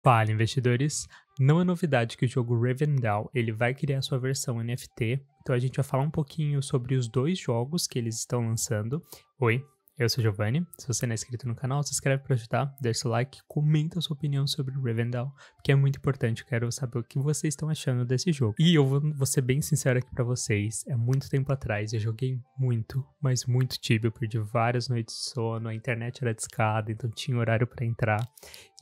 Fala, investidores! Não é novidade que o jogo Rivendell ele vai criar sua versão NFT, então a gente vai falar um pouquinho sobre os dois jogos que eles estão lançando. Oi, eu sou Giovanni. Se você não é inscrito no canal, se inscreve para ajudar, deixa o like, comenta a sua opinião sobre Rivendell, que é muito importante. Quero saber o que vocês estão achando desse jogo. E eu vou, vou ser bem sincero aqui para vocês. É muito tempo atrás. Eu joguei muito, mas muito Tibia. Eu perdi várias noites de sono. A internet era discada, então tinha horário para entrar.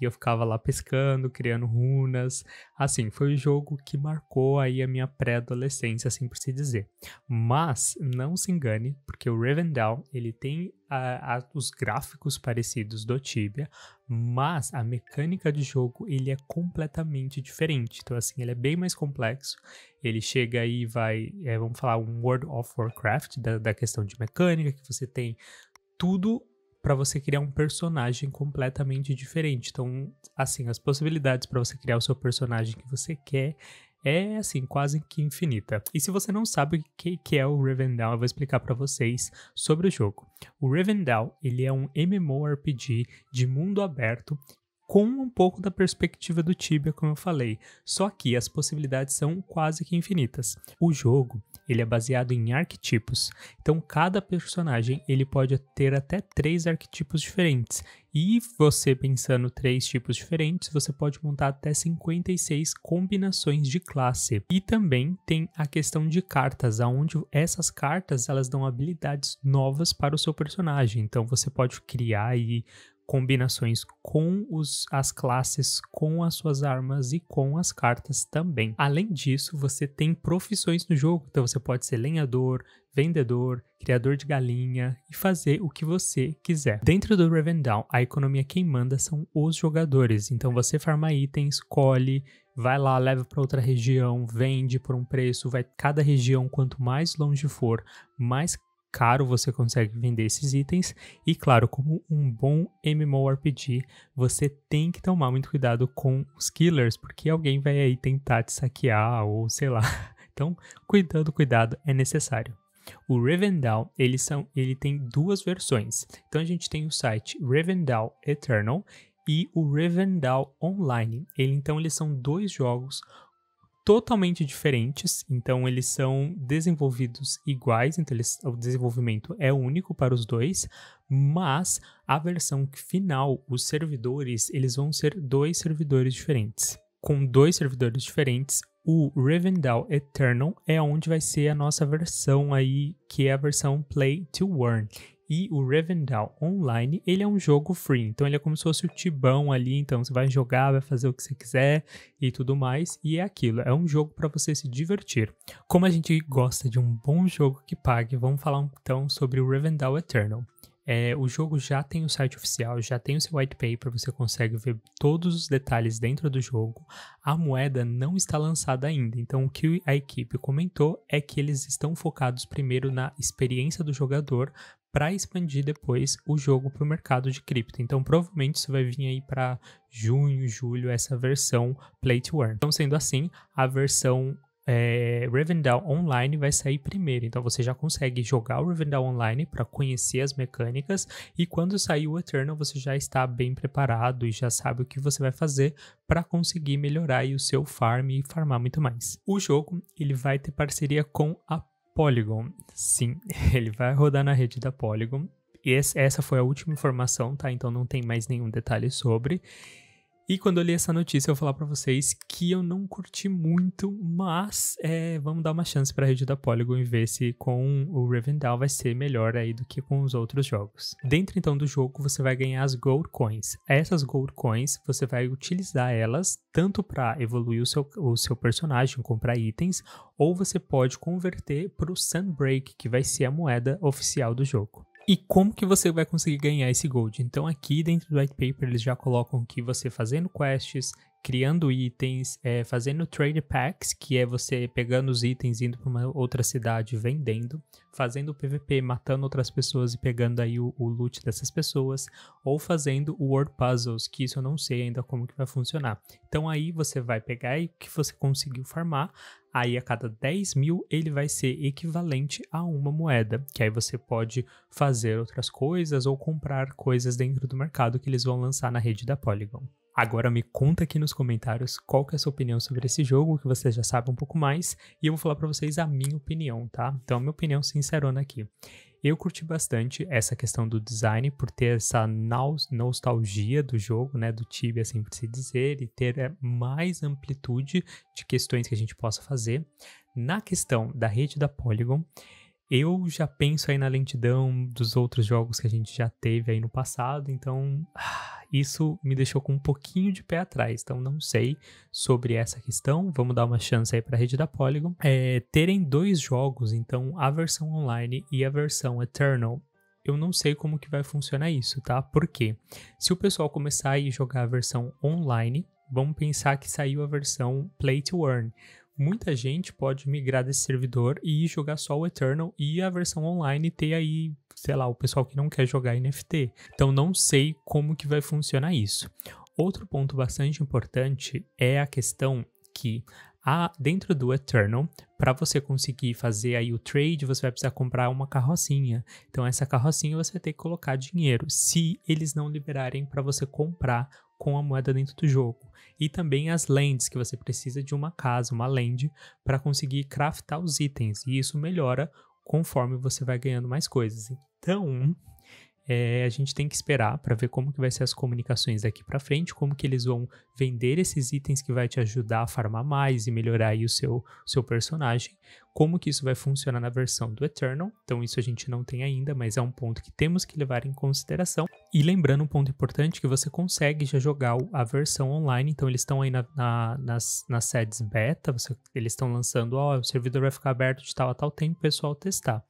E eu ficava lá pescando, criando runas. Assim, foi o jogo que marcou aí a minha pré-adolescência, assim por se dizer. Mas não se engane, porque o Revendell, ele tem a, a, os gráficos parecidos do Tibia, mas a mecânica de jogo ele é completamente diferente. Então, assim, ele é bem mais complexo. Ele chega e vai, é, vamos falar, um World of Warcraft, da, da questão de mecânica, que você tem tudo para você criar um personagem completamente diferente. Então, assim, as possibilidades para você criar o seu personagem que você quer é assim, quase que infinita. E se você não sabe o que, que é o Rivendell, eu vou explicar para vocês sobre o jogo. O Rivendell, ele é um MMORPG de mundo aberto com um pouco da perspectiva do Tibia, como eu falei, só que as possibilidades são quase que infinitas. O jogo, ele é baseado em arquetipos. Então cada personagem, ele pode ter até três arquetipos diferentes. E você pensando três tipos diferentes, você pode montar até 56 combinações de classe. E também tem a questão de cartas, aonde essas cartas elas dão habilidades novas para o seu personagem. Então você pode criar e combinações com os, as classes, com as suas armas e com as cartas também. Além disso, você tem profissões no jogo, então você pode ser lenhador, vendedor, criador de galinha e fazer o que você quiser. Dentro do Ravendown, a economia quem manda são os jogadores, então você farma itens, colhe, vai lá, leva para outra região, vende por um preço, vai cada região quanto mais longe for, mais caro você consegue vender esses itens. E claro, como um bom MMORPG, você tem que tomar muito cuidado com os killers, porque alguém vai aí tentar te saquear ou sei lá. Então, cuidado, cuidado é necessário. O Rivendell, ele, são, ele tem duas versões. Então a gente tem o site Rivendell Eternal e o Rivendell Online. Ele, então eles são dois jogos totalmente diferentes, então eles são desenvolvidos iguais, então eles, o desenvolvimento é único para os dois, mas a versão final, os servidores, eles vão ser dois servidores diferentes. Com dois servidores diferentes, o Rivendell Eternal é onde vai ser a nossa versão aí, que é a versão Play to Earn. E o Revendal Online, ele é um jogo free, então ele é como se fosse o Tibão ali, então você vai jogar, vai fazer o que você quiser e tudo mais, e é aquilo, é um jogo para você se divertir. Como a gente gosta de um bom jogo que pague, vamos falar então sobre o Revendal Eternal. É, o jogo já tem o site oficial, já tem o seu white paper, você consegue ver todos os detalhes dentro do jogo. A moeda não está lançada ainda, então o que a equipe comentou é que eles estão focados primeiro na experiência do jogador para expandir depois o jogo para o mercado de cripto. Então, provavelmente isso vai vir aí para junho, julho, essa versão Play to Earn. Então, sendo assim, a versão é, Rivendell Online vai sair primeiro, então você já consegue jogar o Rivendell Online para conhecer as mecânicas e quando sair o Eternal você já está bem preparado e já sabe o que você vai fazer para conseguir melhorar o seu farm e farmar muito mais. O jogo ele vai ter parceria com a Polygon, sim, ele vai rodar na rede da Polygon. E essa foi a última informação, tá? Então não tem mais nenhum detalhe sobre. E quando eu li essa notícia, eu vou falar para vocês que eu não curti muito, mas é, vamos dar uma chance para a rede da Polygon e ver se com o Revendal vai ser melhor aí do que com os outros jogos. Dentro então do jogo, você vai ganhar as Gold Coins. Essas Gold Coins, você vai utilizar elas tanto para evoluir o seu, o seu personagem, comprar itens, ou você pode converter para o Sunbreak, que vai ser a moeda oficial do jogo. E como que você vai conseguir ganhar esse gold? Então aqui dentro do white paper eles já colocam que você fazendo quests, criando itens, é, fazendo trade packs, que é você pegando os itens, indo para uma outra cidade, vendendo, fazendo PVP, matando outras pessoas e pegando aí o, o, loot dessas pessoas, ou fazendo word puzzles, que isso eu não sei ainda como que vai funcionar. Então aí você vai pegar o que você conseguiu farmar, aí a cada 10 mil ele vai ser equivalente a uma moeda, que aí você pode fazer outras coisas ou comprar coisas dentro do mercado que eles vão lançar na rede da Polygon. Agora me conta aqui nos comentários qual que é a sua opinião sobre esse jogo, que você já sabe um pouco mais, e eu vou falar para vocês a minha opinião, tá? Então, a minha opinião sincerona aqui. Eu curti bastante essa questão do design, por ter essa nostalgia do jogo, né, do Tibia, assim por se dizer, e ter eh, mais amplitude de questões que a gente possa fazer. Na questão da rede da Polygon, eu já penso aí na lentidão dos outros jogos que a gente já teve aí no passado, então ah, isso me deixou com um pouquinho de pé atrás. Então não sei sobre essa questão. Vamos dar uma chance aí para a rede da Polygon. É, terem dois jogos, então a versão online e a versão Eternal eu não sei como que vai funcionar isso, tá? Porque se o pessoal começar a jogar a versão online, vamos pensar que saiu a versão Play to Earn muita gente pode migrar desse servidor e jogar só o Eternal e a versão online ter aí, sei lá, o pessoal que não quer jogar NFT. Então não sei como que vai funcionar isso. Outro ponto bastante importante é a questão que dentro do Eternal, para você conseguir fazer aí o trade, você vai precisar comprar uma carrocinha. Então essa carrocinha você vai ter que colocar dinheiro, se eles não liberarem para você comprar com a moeda dentro do jogo. E também as lands, que você precisa de uma casa, uma land, para conseguir craftar os itens. E isso melhora conforme você vai ganhando mais coisas. Então, é, a gente tem que esperar para ver como que vai ser as comunicações daqui para frente, como que eles vão vender esses itens que vai te ajudar a farmar mais e melhorar aí o seu, seu personagem, como que isso vai funcionar na versão do Eternal. Então isso a gente não tem ainda, mas é um ponto que temos que levar em consideração. E lembrando um ponto importante que você consegue já jogar a versão online, então eles estão aí na, na, nas, nas sedes beta, você, eles estão lançando, ó, oh, o servidor vai ficar aberto de tal a tal tempo, pessoal testar.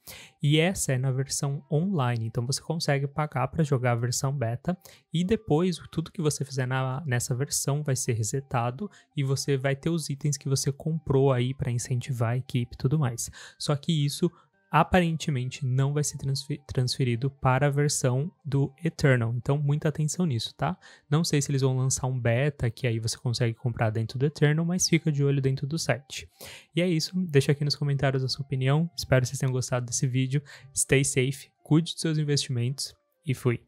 E essa é na versão online, então você consegue pagar para jogar a versão beta e depois tudo que você fizer na, nessa versão vai ser resetado e você vai ter os itens que você comprou aí para incentivar a equipe e tudo mais. Só que isso aparentemente não vai ser transferido para a versão do Eternal. Então, muita atenção nisso, tá? Não sei se eles vão lançar um beta que aí você consegue comprar dentro do Eternal, mas fica de olho dentro do site. E é isso, deixa aqui nos comentários a sua opinião. Espero que vocês tenham gostado desse vídeo. Stay safe, cuide dos seus investimentos e fui.